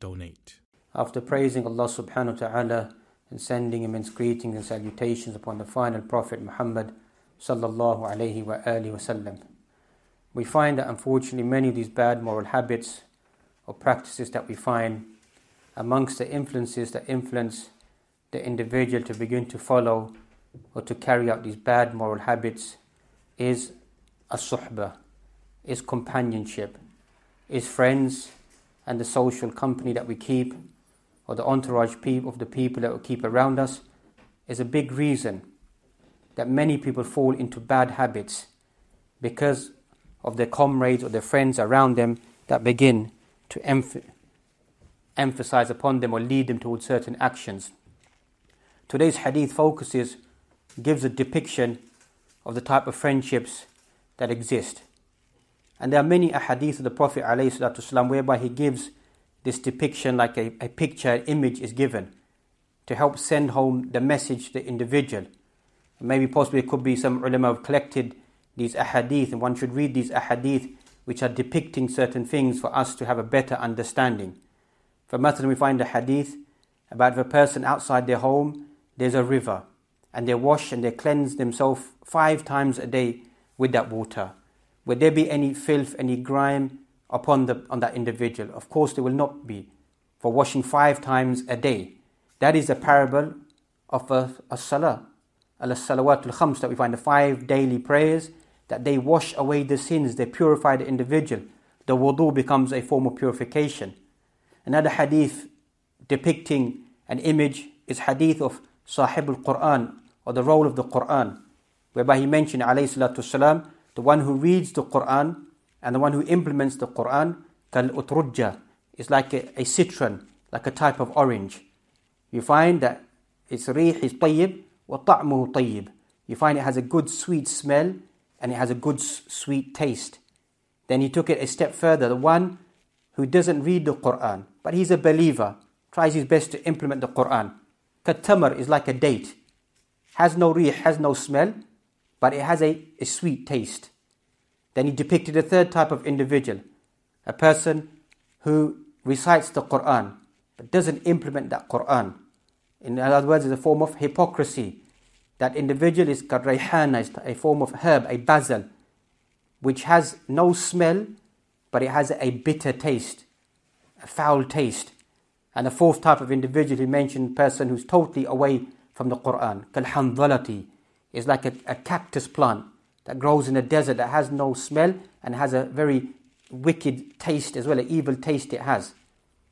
donate. After praising Allah subhanahu wa ta'ala and sending immense greetings and salutations upon the final Prophet Muhammad sallallahu alayhi wa alihi wasallam, we find that unfortunately many of these bad moral habits or practices that we find amongst the influences that influence the individual to begin to follow or to carry out these bad moral habits is a suhbah, is companionship, is friends and the social company that we keep or the entourage of the people that we keep around us is a big reason that many people fall into bad habits because of their comrades or their friends around them that begin to emph- emphasize upon them or lead them towards certain actions. Today's hadith focuses, gives a depiction of the type of friendships that exist. And there are many ahadith of the Prophet ﷺ whereby he gives this depiction like a, a picture, an image is given to help send home the message to the individual. And maybe possibly it could be some ulama have collected these ahadith and one should read these ahadith which are depicting certain things for us to have a better understanding. For example, we find a hadith about the person outside their home, there's a river, and they wash and they cleanse themselves five times a day with that water. Would there be any filth, any grime upon the, on that individual? Of course, there will not be. For washing five times a day. That is the parable of a, a salah, al salawatul khams, that we find the five daily prayers, that they wash away the sins, they purify the individual. The wudu becomes a form of purification. Another hadith depicting an image is hadith of Sahib al Quran, or the role of the Quran, whereby he mentioned, alayhi salatu salam, the one who reads the Quran and the one who implements the Quran, kal utrujja, is like a, a, citron, like a type of orange. You find that its rih is tayyib, wa ta'muhu tayyib. You find it has a good sweet smell and it has a good sweet taste. Then he took it a step further. The one who doesn't read the Quran, but he's a believer, tries his best to implement the Quran. Katamar is like a date, has no rih, has no smell, but it has a, a sweet taste. Then he depicted a third type of individual, a person who recites the Quran but doesn't implement that Quran. In other words, it's a form of hypocrisy. That individual is karayhana, a form of herb, a basil, which has no smell, but it has a bitter taste, a foul taste. And the fourth type of individual he mentioned, person who's totally away from the Quran, kalhandalati, is like a, a cactus plant that grows in a desert that has no smell and has a very wicked taste as well, an evil taste it has.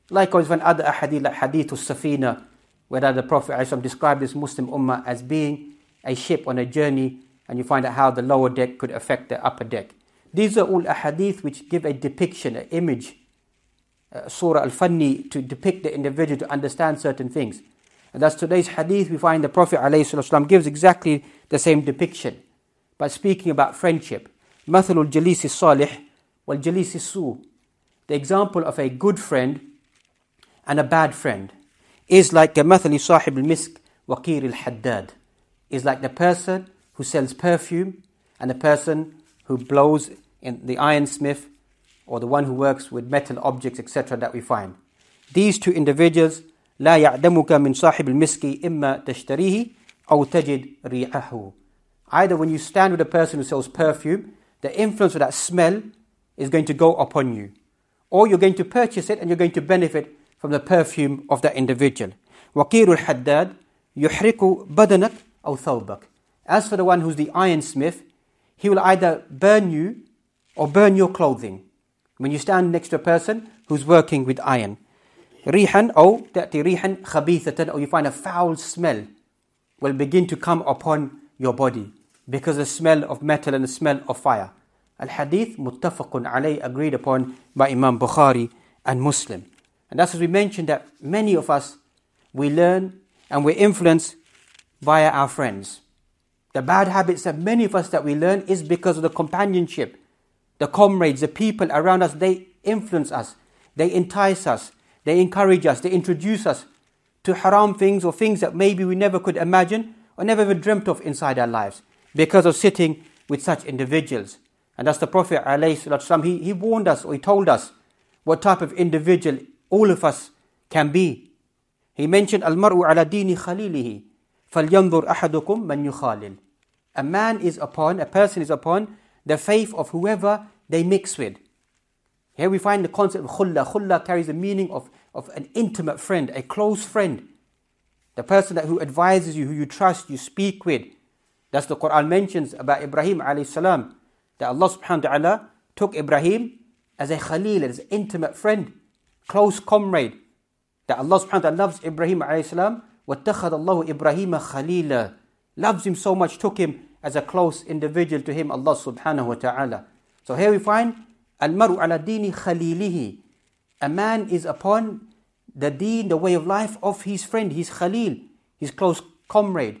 Likewise, when other ahadith, like hadith safina, where the Prophet ﷺ described this Muslim ummah as being a ship on a journey, and you find out how the lower deck could affect the upper deck. These are all ahadith which give a depiction, an image, uh, Surah Al Fanni, to depict the individual to understand certain things. And that's today's hadith. We find the Prophet ﷺ gives exactly the same depiction by speaking about friendship. The example of a good friend and a bad friend is like al Misk, المسك al الحداد is like the person who sells perfume and the person who blows in the iron smith or the one who works with metal objects etc that we find these two individuals لا يعدمك من صاحب المسك إما تشتريه أو تجد ريحه Either when you stand with a person who sells perfume, the influence of that smell is going to go upon you. Or you're going to purchase it and you're going to benefit from the perfume of that individual. وقير الحداد يحرق بدنك أو ثوبك As for the one who's the ironsmith, he will either burn you or burn your clothing when you stand next to a person who's working with iron. ريحا أو تأتي ريحا خبيثة or you find a foul smell will begin to come upon your body because the smell of metal and the smell of fire. Al-Hadith muttafaqun agreed upon by Imam Bukhari and Muslim. And that's as we mentioned that many of us, we learn and we're influenced via our friends. The bad habits that many of us that we learn is because of the companionship, the comrades, the people around us, they influence us, they entice us, they encourage us, they introduce us to haram things or things that maybe we never could imagine or never even dreamt of inside our lives because of sitting with such individuals. And that's the Prophet ﷺ, he, he warned us or he told us what type of individual all of us can be. He mentioned Al-Mar'u ala dini khalilihi فَلْيَنْظُرْ أَحَدُكُمْ man yukhalil. A man is upon, a person is upon the faith of whoever they mix with. Here we find the concept of khulla. Khulla carries the meaning of, of an intimate friend, a close friend. The person that, who advises you, who you trust, you speak with. That's the Quran mentions about Ibrahim alayhi salam. That Allah subhanahu wa ta'ala took Ibrahim as a khalil, as an intimate friend, close comrade. That Allah subhanahu wa ta'ala loves Ibrahim alayhi salam. وَاتَّخَذَ اللَّهُ إِبْرَاهِيمَ خَلِيلًا Loves him so much, took him as a close individual to him, Allah subhanahu wa ta'ala. So here we find Al maru ala dini khalilihi. A man is upon the deen, the way of life of his friend, his khalil, his close comrade.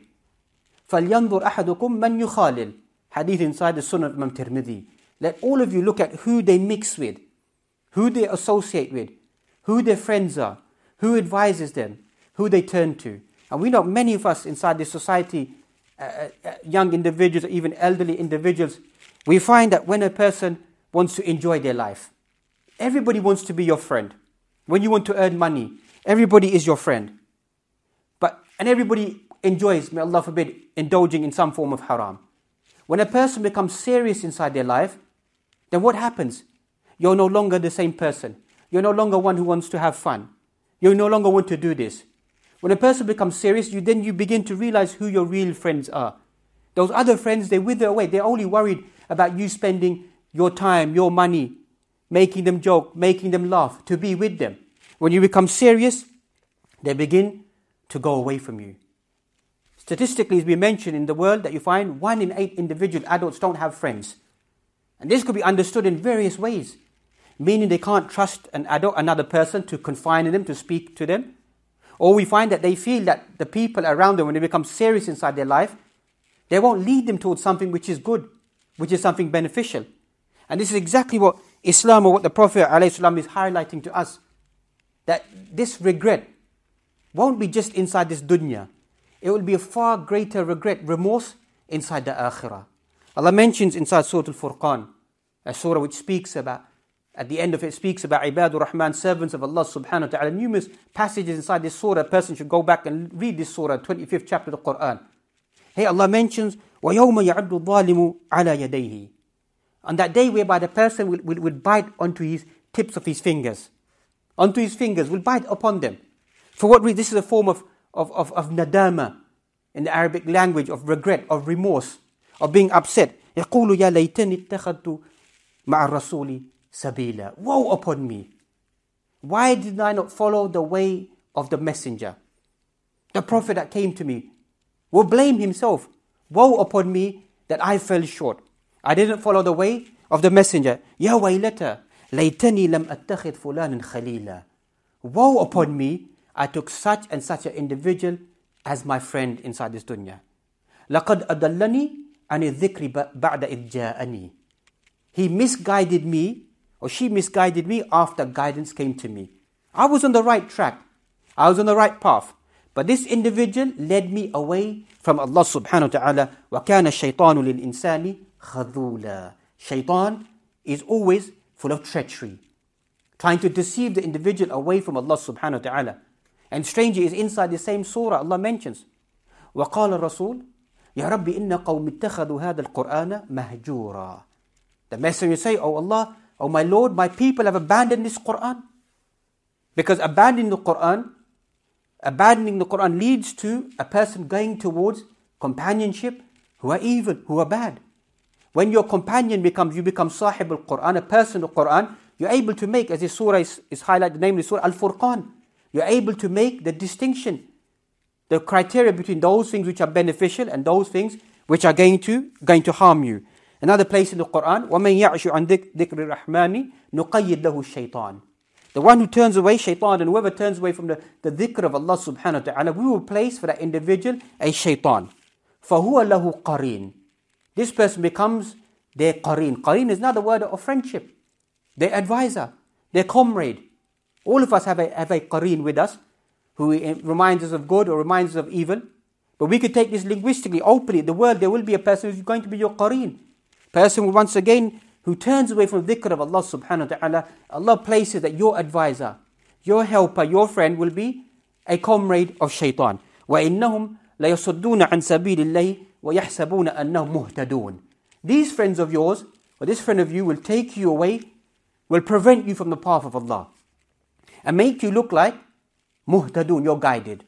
فَلْيَنْظُرْ أَحَدُكُمْ مَنْ يُخَالِلْ Hadith inside the Sunnah of Imam Tirmidhi. Let all of you look at who they mix with, who they associate with, who their friends are, who advises them, who they turn to. And we know many of us inside this society, uh, uh, uh young individuals, even elderly individuals, we find that when a person wants to enjoy their life. Everybody wants to be your friend. When you want to earn money, everybody is your friend. But and everybody enjoys, may Allah forbid, indulging in some form of haram. When a person becomes serious inside their life, then what happens? You're no longer the same person. You're no longer one who wants to have fun. You no longer want to do this. When a person becomes serious, you then you begin to realize who your real friends are. Those other friends, they wither away. They're only worried about you spending your time, your money, making them joke, making them laugh, to be with them. When you become serious, they begin to go away from you. Statistically, it's been mentioned in the world that you find one in eight individual adults don't have friends. And this could be understood in various ways, meaning they can't trust an adult, another person to confide in them, to speak to them. Or we find that they feel that the people around them, when they become serious inside their life, they won't lead them towards something which is good, which is something beneficial. And this is exactly what Islam or what the Prophet ﷺ is highlighting to us that this regret won't be just inside this dunya, it will be a far greater regret, remorse inside the akhirah. Allah mentions inside Surah Al Furqan, a surah which speaks about, at the end of it, speaks about Ibadur Rahman, servants of Allah subhanahu wa ta'ala. Numerous passages inside this surah, a person should go back and read this surah, 25th chapter of the Quran. Hey, Allah mentions, وَيَوْمَ يَعَدُّ الظَّالِمُ عَلَى يَدَيْهِ on that day whereby the person will, will, will bite onto his tips of his fingers, onto his fingers, will bite upon them. For what reason? This is a form of, of, of, of nadama in the Arabic language, of regret, of remorse, of being upset. Woe upon me! Why did I not follow the way of the messenger? The prophet that came to me will blame himself. Woe upon me that I fell short. I didn't follow the way of the messenger. Ya waylata, laytani lam attakhid fulanan khalila. Woe upon me, I took such and such an individual as my friend inside this dunya. لقد adallani عن zikri بعد idjaani. He misguided me or she misguided me after guidance came to me. I was on the right track. I was on the right path. But this individual led me away from Allah subhanahu wa ta'ala. وَكَانَ الشَّيْطَانُ لِلْإِنسَانِ khadula. Shaitan is always full of treachery, trying to deceive the individual away from Allah subhanahu wa ta'ala. And strangely, is inside the same surah Allah mentions. وقال الرسول يا رب إن قوم اتخذوا هذا القرآن مهجورا The messenger say, Oh Allah, Oh my Lord, my people have abandoned this Quran. Because abandoning the Quran, abandoning the Quran leads to a person going towards companionship who are evil, who are bad. When your companion becomes, you become Sahib al-Quran, a person of Quran, you're able to make, as this surah is, is highlighted, namely Surah Al-Furqan, you're able to make the distinction, the criteria between those things which are beneficial and those things which are going to, going to harm you. Another place in the Quran, وَمَنْ يَعْشُ عَنْ ذِكْرِ الرَّحْمَنِ نُقَيِّدْ لَهُ الشَّيْطَانِ the one who turns away shaitan and whoever turns away from the, the dhikr of Allah subhanahu wa ta'ala, we will place for that individual a shaitan. فَهُوَ لَهُ قَرِينٌ this person becomes their qareen. Qareen is not a word of friendship, their advisor, their comrade. All of us have a, have a qareen with us who reminds us of good or reminds us of evil. But we could take this linguistically, openly. The world, there will be a person who's going to be your qareen. Person who, once again, who turns away from the dhikr of Allah subhanahu wa ta'ala, Allah places that your advisor, your helper, your friend will be a comrade of shaitan. وَإِنَّهُمْ لَيَصُدُّونَ عَن سَبِيلِ اللَّهِ وَيَحْسَبُونَ أَنَّهُمْ مُهْتَدُونَ These friends of yours, or this friend of you, will take you away, will prevent you from the path of Allah, and make you look like muhtadun, you're guided.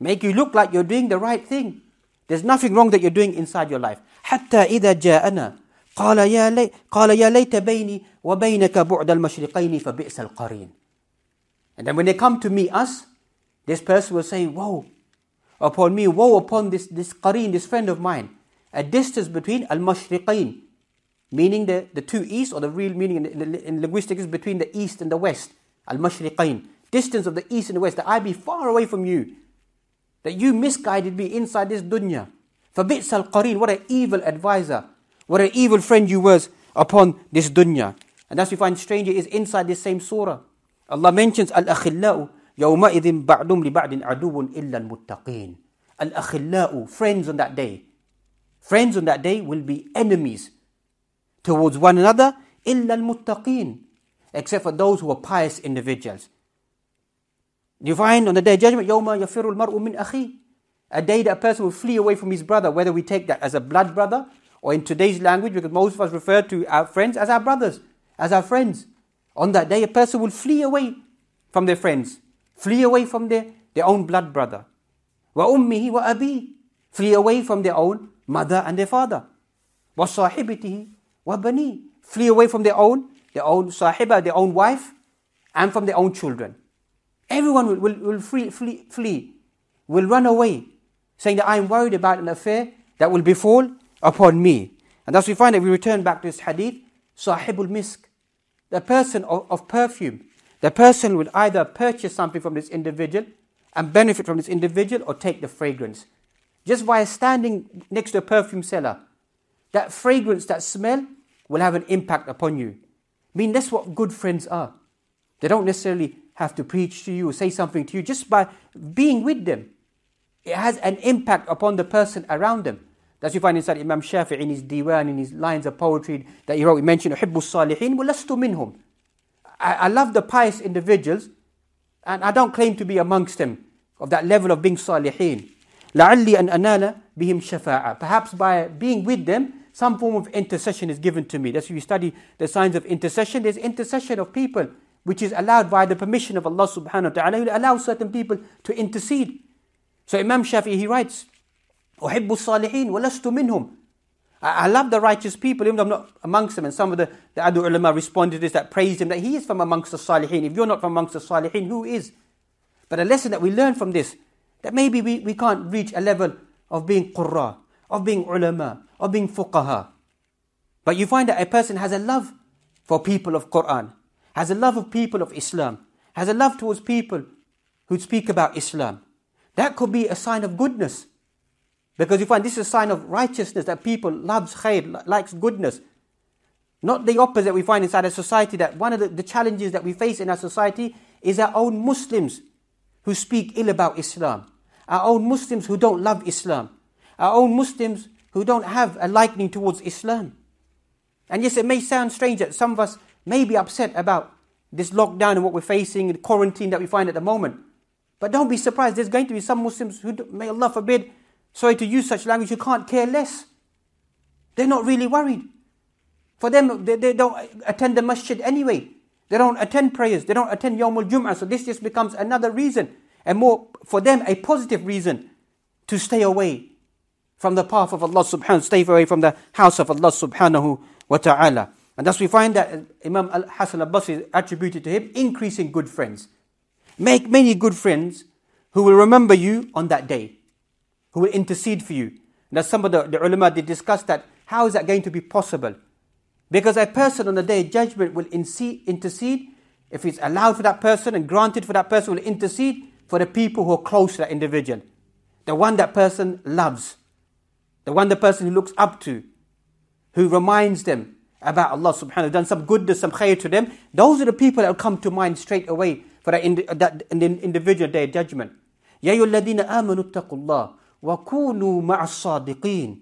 Make you look like you're doing the right thing. There's nothing wrong that you're doing inside your life. حتى إذا جاءنا قال يا لي قال يا ليت بيني وبينك بعد المشرقين فبئس القرين. And then when they come to meet us, this person will say, "Whoa, upon me, woe upon this, this qareen, this friend of mine. A distance between al-mashriqain, meaning the, the two east, or the real meaning in, in, in linguistics is between the east and the west, al-mashriqain, distance of the east and the west, that I be far away from you, that you misguided me inside this dunya. Fabits al-qareen, what an evil advisor, what an evil friend you was upon this dunya. And thus we find stranger is inside this same surah. Allah mentions al-akhillau, يَوْمَئِذٍ بَعْدُمْ لِبَعْدٍ عَدُوٌ إِلَّا الْمُتَّقِينَ Al-akhillau, friends on that day. Friends on that day will be enemies towards one another, إِلَّا الْمُتَّقِينَ Except for those who are pious individuals. You find on the Day of Judgment, يَوْمَ يَفِرُ الْمَرْءُ مِنْ أَخِيهِ A day that a person will flee away from his brother, whether we take that as a blood brother or in today's language, because most of us refer to our friends as our brothers, as our friends. On that day, a person will flee away from their friends flee away from their, their own blood brother. Wa ummihi wa abi, flee away from their own mother and their father. Wa sahibitihi wa bani, flee away from their own, their own sahiba, their own wife, and from their own children. Everyone will, will, will flee, flee, flee, will run away, saying that I am worried about an affair that will befall upon me. And thus we find that we return back to this hadith, sahibul misk, the person of, of perfume, the person will either purchase something from this individual and benefit from this individual or take the fragrance. Just by standing next to a perfume seller, that fragrance, that smell will have an impact upon you. I mean, that's what good friends are. They don't necessarily have to preach to you or say something to you. Just by being with them, it has an impact upon the person around them. That's you find inside Imam Shafi in his Diwan, in his lines of poetry that he wrote. He mentioned, أحب الصالحين ولست منهم. I, I love the pious individuals, and I don't claim to be amongst them of that level of being salihin. لعلي أن أنال بهم شفاعة. Perhaps by being with them, some form of intercession is given to me. That's why we study the signs of intercession. There's intercession of people, which is allowed by the permission of Allah subhanahu wa ta'ala. He allows certain people to intercede. So Imam Shafi'i, he writes, أحب الصالحين ولست منهم I, I, love the righteous people, even though I'm not amongst them. And some of the, the other ulama responded to this that praised him, that he is from amongst the salihin. If you're not from amongst the salihin, who is? But a lesson that we learn from this, that maybe we, we can't reach a level of being qurra, of being ulama, of being fuqaha. But you find that a person has a love for people of Quran, has a love of people of Islam, has a love towards people who speak about Islam. That could be a sign of goodness. Because you find this is a sign of righteousness that people loves khair, likes goodness. Not the opposite we find inside a society that one of the, the challenges that we face in our society is our own Muslims who speak ill about Islam. Our own Muslims who don't love Islam. Our own Muslims who don't have a liking towards Islam. And yes, it may sound strange that some of us may be upset about this lockdown and what we're facing the quarantine that we find at the moment. But don't be surprised, there's going to be some Muslims who, may Allah forbid, Sorry to use such language, you can't care less. They're not really worried. For them, they, they don't attend the masjid anyway. They don't attend prayers. They don't attend Yawmul Jum'ah. So this just becomes another reason, and more for them, a positive reason to stay away from the path of Allah subhanahu stay away from the house of Allah subhanahu wa ta'ala. And thus we find that Imam Al Hassan al Basri attributed to him increasing good friends. Make many good friends who will remember you on that day who will intercede for you. Now, some of the, the ulama they discuss that. How is that going to be possible? Because a person on the day of judgment will intercede, if it's allowed for that person and granted for that person, will intercede for the people who are close to that individual. The one that person loves, the one the person who looks up to, who reminds them about Allah subhanahu wa Taala done some goodness, some khair to them. Those are the people that will come to mind straight away for that, that individual day of judgment. وَكُونُوا مَعَ الصَّادِقِينَ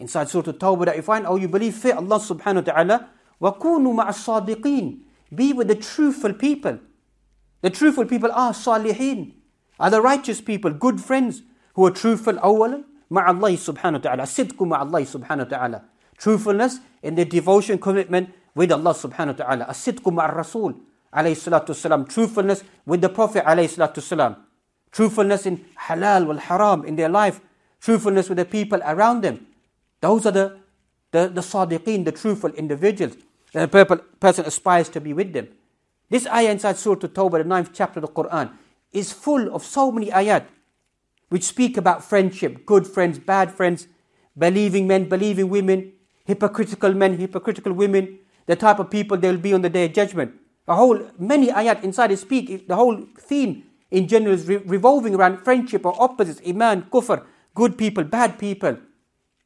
Inside Surah Tawbah that you find, oh you believe fear Allah subhanahu wa ta'ala, وَكُونُوا مَعَ الصَّادِقِينَ Be with the truthful people. The truthful people are salihin, are the righteous people, good friends who are truthful awalan, ma'allahi subhanahu wa ta'ala, sidqu ma'allahi subhanahu wa ta'ala. Truthfulness in their devotion, commitment with Allah subhanahu wa ta'ala. As-sidqu ma'ar-rasul alayhi salatu Truthfulness with the Prophet alayhi salatu wasalam truthfulness in halal wal haram in their life, truthfulness with the people around them. Those are the, the, the sadiqeen, the truthful individuals. that a person aspires to be with them. This ayah inside Surah Tawbah, the ninth chapter of the Quran, is full of so many ayat which speak about friendship, good friends, bad friends, believing men, believing women, hypocritical men, hypocritical women, the type of people they will be on the day of judgment. A whole many ayat inside it speak the whole theme in general is re- revolving around friendship or opposites, iman, kufr, good people, bad people,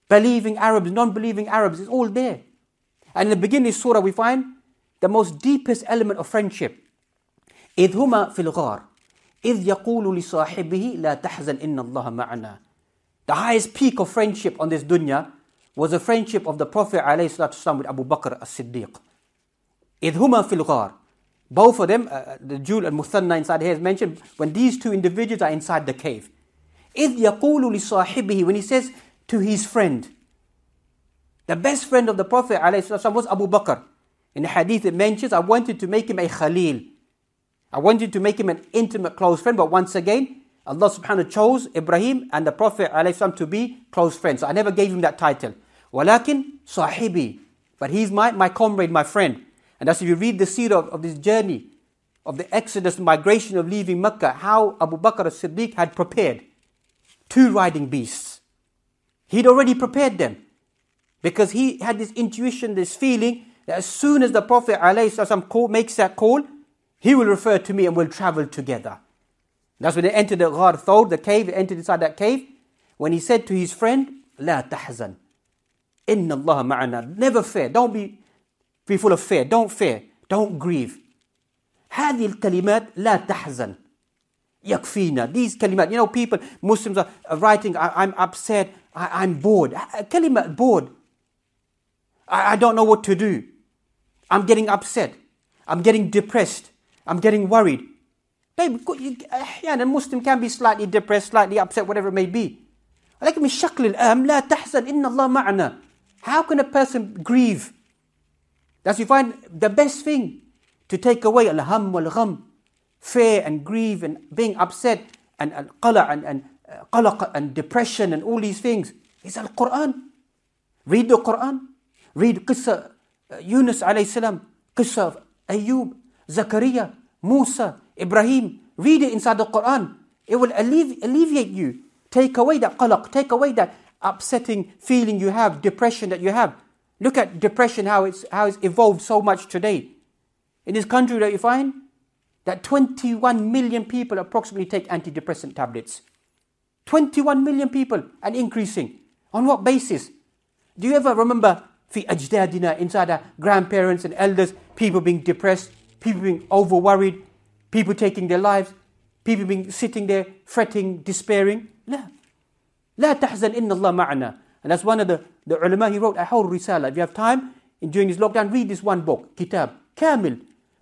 believing Arabs, non-believing Arabs, it's all there. And in the beginning of surah we find the most deepest element of friendship. Idhuma fil ghar, الْغَارِ إِذْ يَقُولُ لِصَاحِبِهِ لَا تَحْزَنْ إِنَّ The highest peak of friendship on this dunya was the friendship of the Prophet ﷺ with Abu Bakr as-Siddiq. Idhuma fil ghar. Both of them, uh, uh the jewel and Muthanna inside here is mentioned when these two individuals are inside the cave. إِذْ يَقُولُ لِصَاحِبِهِ When he says to his friend, the best friend of the Prophet ﷺ was Abu Bakr. In the hadith it mentions, I wanted to make him a Khalil. I wanted to make him an intimate close friend, but once again, Allah subhanahu chose Ibrahim and the Prophet ﷺ to be close friends. So I never gave him that title. Walakin sahibi. But he's my, my comrade, my friend. And as if you read the seed of, of this journey, of the exodus, migration of leaving Mecca, how Abu Bakr as Siddiq had prepared two riding beasts. He'd already prepared them because he had this intuition, this feeling that as soon as the Prophet ﷺ makes that call, he will refer to me and we'll travel together. That's when they entered the Ghar Thawr, the cave, entered inside that cave, when he said to his friend, La tahzan, inna Allah ma'ana, never fear, don't be be full of fear. Don't fear. Don't grieve. هذه الكلمات لا تحزن. يكفينا. These kalimat. You know, people, Muslims are writing, I, am upset, I, am bored. Kalimat, bored. I, I don't know what to do. I'm getting upset. I'm getting depressed. I'm getting worried. They, yeah, a can be slightly depressed, slightly upset, whatever it may be. لكن من شكل الأهم لا تحزن إن الله معنا. How can a person grieve? That's you find the best thing to take away al ham wal gham, fear and grief and being upset and al qala and, and uh, and depression and all these things is al Quran. Read the Quran, read Qissa uh, Yunus alayhi salam, Qissa of Ayyub, Zakaria, Musa, Ibrahim. Read it inside the Quran. It will allevi- alleviate you. Take away that qalaq, take away that upsetting feeling you have, depression that you have. Look at depression, how it's, how it's evolved so much today. In this country that you find that 21 million people approximately take antidepressant tablets. 21 million people and increasing. On what basis? Do you ever remember fi ajdadina inside our grandparents and elders, people being depressed, people being over worried, people taking their lives, people being sitting there fretting, despairing? La, la تحزن إن الله And that's one of the the ulama, he wrote a whole risala. If you have time, during this lockdown, read this one book, Kitab, Kamil,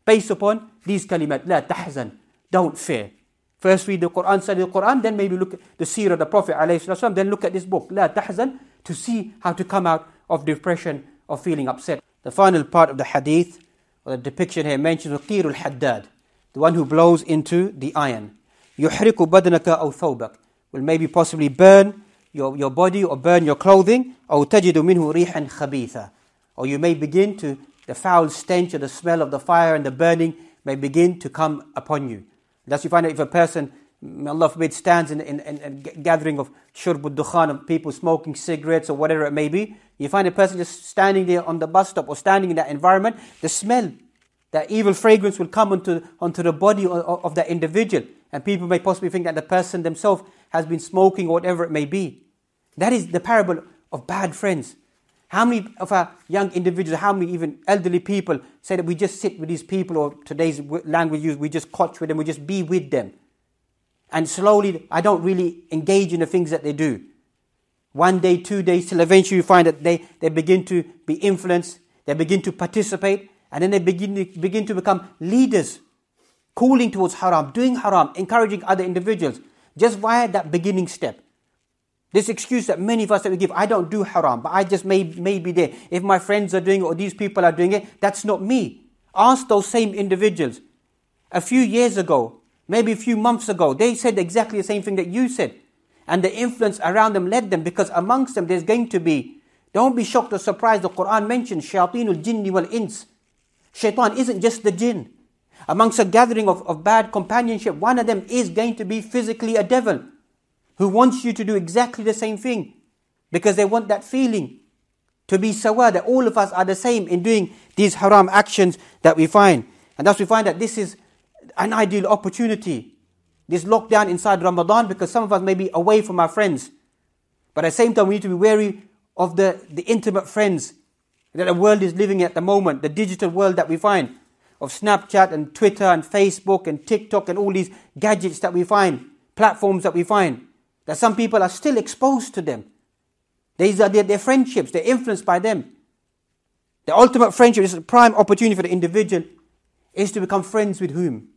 based upon these kalimat, La tahzan, don't fear. First read the Quran, study the Quran, then maybe look at the seerah of the Prophet ﷺ, then look at this book, La tahzan, to see how to come out of depression or feeling upset. The final part of the hadith, or the depiction here mentions Qirul Haddad, the one who blows into the iron. يحرق بَدْنَكَ أَوْ ثَوْبَكَ Will maybe possibly burn your, your body or burn your clothing, تجد منه ريحا خبيثة. Or you may begin to, the foul stench or the smell of the fire and the burning may begin to come upon you. Thus you find that if a person, may Allah forbid, stands in, in, in, in a gathering of shurbud dukhan, of people smoking cigarettes or whatever it may be, you find a person just standing there on the bus stop or standing in that environment, the smell, that evil fragrance will come onto, onto the body of, of that individual and people may possibly think that the person themselves has been smoking or whatever it may be. That is the parable of bad friends. How many of our young individuals, how many even elderly people say that we just sit with these people, or today's language use, we just coach with them, we just be with them. And slowly, I don't really engage in the things that they do. One day, two days, till eventually you find that they, they begin to be influenced, they begin to participate, and then they begin to, begin to become leaders calling towards haram, doing haram, encouraging other individuals, just via that beginning step. This excuse that many of us that we give, I don't do haram, but I just may, may be there. If my friends are doing it or these people are doing it, that's not me. Ask those same individuals. A few years ago, maybe a few months ago, they said exactly the same thing that you said. And the influence around them led them because amongst them there's going to be, don't be shocked or surprised, the Quran mentions wal ins. Shaitan isn't just the jinn. Amongst a gathering of, of bad companionship, one of them is going to be physically a devil who wants you to do exactly the same thing because they want that feeling to be sawa, that all of us are the same in doing these haram actions that we find. And thus we find that this is an ideal opportunity. This lockdown inside Ramadan because some of us may be away from our friends. But at the same time, we need to be wary of the, the intimate friends that the world is living at the moment, the digital world that we find of Snapchat and Twitter and Facebook and TikTok and all these gadgets that we find, platforms that we find, that some people are still exposed to them. These are their, their friendships, they're influenced by them. The ultimate friendship is a prime opportunity for the individual is to become friends with whom?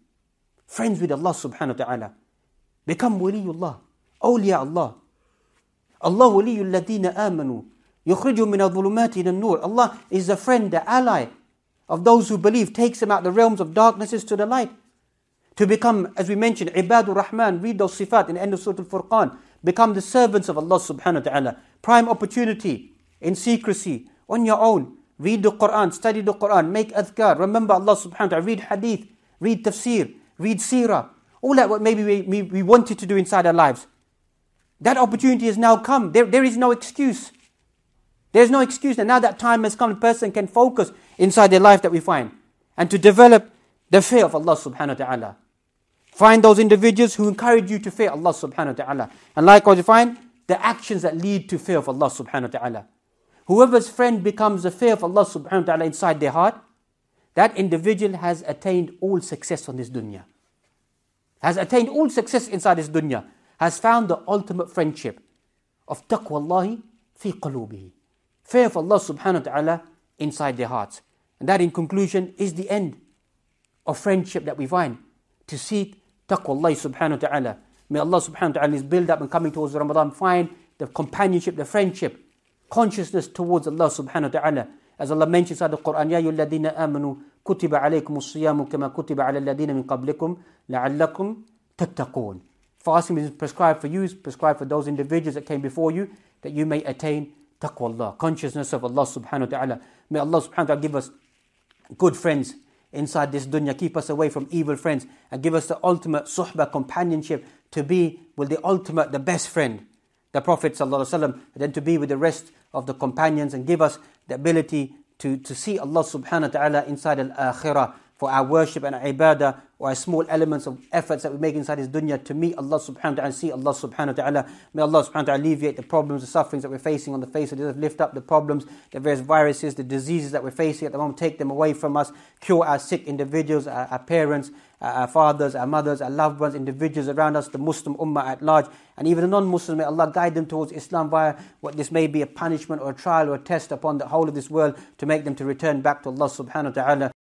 Friends with Allah subhanahu wa ta'ala. Become waliullah, awliya Allah. Allah Waliyul alladhina amanu. Allah is a friend, the ally of those who believe takes them out the realms of darknesses to the light. To become, as we mentioned, Ibadur Rahman, read those sifat in the end of Surah Al Furqan, become the servants of Allah subhanahu wa ta'ala. Prime opportunity in secrecy, on your own. Read the Quran, study the Quran, make adhkar, remember Allah subhanahu wa ta'ala, read hadith, read tafsir, read seerah. All that what maybe we, we, we wanted to do inside our lives. That opportunity has now come. There, there is no excuse. There's no excuse that now that time has come, the person can focus inside their life that we find and to develop the fear of Allah subhanahu wa ta'ala. Find those individuals who encourage you to fear Allah subhanahu wa ta'ala. And likewise, you find the actions that lead to fear of Allah subhanahu wa ta'ala. Whoever's friend becomes the fear of Allah subhanahu wa ta'ala inside their heart, that individual has attained all success on this dunya. Has attained all success inside this dunya. Has found the ultimate friendship of taqwa Allahi fi qulubihi fear of Allah subhanahu wa ta'ala inside their hearts. And that in conclusion is the end of friendship that we find. To seek taqwa Allah subhanahu wa ta'ala. May Allah subhanahu wa is build up and coming towards Ramadan find the companionship, the friendship, consciousness towards Allah subhanahu wa ta'ala. As Allah mentions in the Quran, يَا يُلَّذِينَ آمَنُوا كُتِبَ عَلَيْكُمُ الصِّيَامُ كَمَا كُتِبَ عَلَى الَّذِينَ مِنْ قَبْلِكُم لَعَلَّكُمْ تَتَّقُونَ Fasting is prescribed for you, prescribed for those individuals that came before you, that you may attain Taqwa Allah consciousness of Allah subhanahu wa ta'ala. May Allah subhanahu wa ta'ala give us good friends inside this dunya, keep us away from evil friends, and give us the ultimate suhbah, companionship, to be with the ultimate, the best friend, the Prophet ﷺ, and then to be with the rest of the companions, and give us the ability to, to see Allah subhanahu wa ta'ala inside al-akhirah, for our worship and our ibadah or our small elements of efforts that we make inside this dunya to meet Allah subhanahu wa ta'ala and see Allah subhanahu wa ta'ala. May Allah subhanahu wa ta'ala alleviate the problems, the sufferings that we're facing on the face of this. earth, lift up the problems, the various viruses, the diseases that we're facing at the moment, take them away from us, cure our sick individuals, our, our parents, our fathers, our mothers, our loved ones, individuals around us, the Muslim ummah at large, and even the non-Muslims. May Allah guide them towards Islam via what this may be a punishment or a trial or a test upon the whole of this world to make them to return back to Allah subhanahu wa ta'ala.